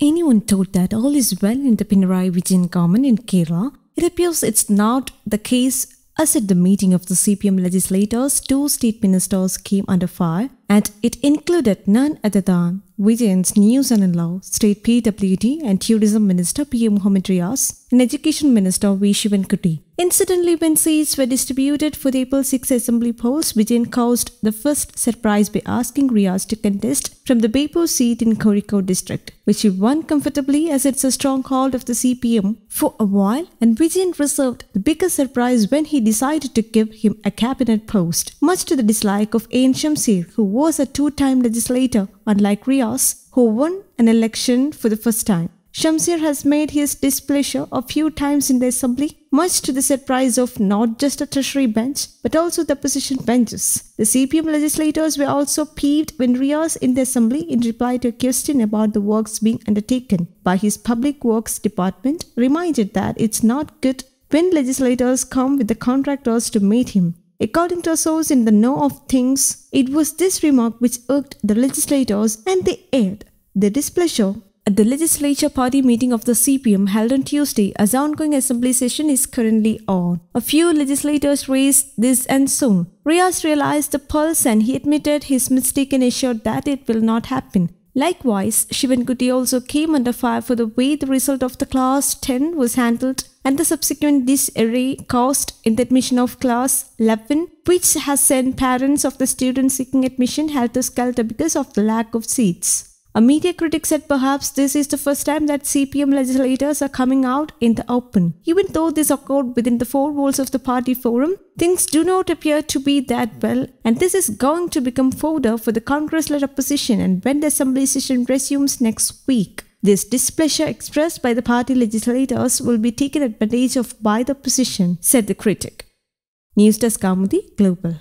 anyone thought that all is well in the Pinarayi Vijayan government in Kerala, it appears it's not the case as at the meeting of the CPM legislators, two state ministers came under fire and it included none other than Vijayan's new son-in-law, State PWD and Tourism Minister P. Mohammed Riaz and Education Minister V. Shivan Kuti. Incidentally, when seats were distributed for the April 6 Assembly polls, Vijayan caused the first surprise by asking Riaz to contest from the Bepo seat in Koriko district, which he won comfortably as it's a stronghold of the CPM for a while, and Vijayan reserved the biggest surprise when he decided to give him a cabinet post, much to the dislike of Ain Shamsir, who was a two-time legislator, unlike Rios, who won an election for the first time. Shamsir has made his displeasure a few times in the assembly, much to the surprise of not just a tertiary bench, but also the opposition benches. The CPM legislators were also peeved when Rios, in the assembly in reply to a question about the works being undertaken by his public works department reminded that it's not good when legislators come with the contractors to meet him According to a source in the Know of Things, it was this remark which irked the legislators and they aired their displeasure. At the legislature party meeting of the CPM held on Tuesday, as ongoing assembly session is currently on. A few legislators raised this and soon. Riaz realized the pulse and he admitted his mistake and assured that it will not happen Likewise, Shivankuti also came under fire for the way the result of the Class 10 was handled and the subsequent disarray caused in the admission of Class 11, which has sent parents of the students seeking admission helter-skelter because of the lack of seats. A media critic said perhaps this is the first time that CPM legislators are coming out in the open. Even though this occurred within the four walls of the party forum, things do not appear to be that well, and this is going to become fodder for the Congress led opposition and when the assembly session resumes next week. This displeasure expressed by the party legislators will be taken advantage of by the opposition, said the critic. News Desk Global.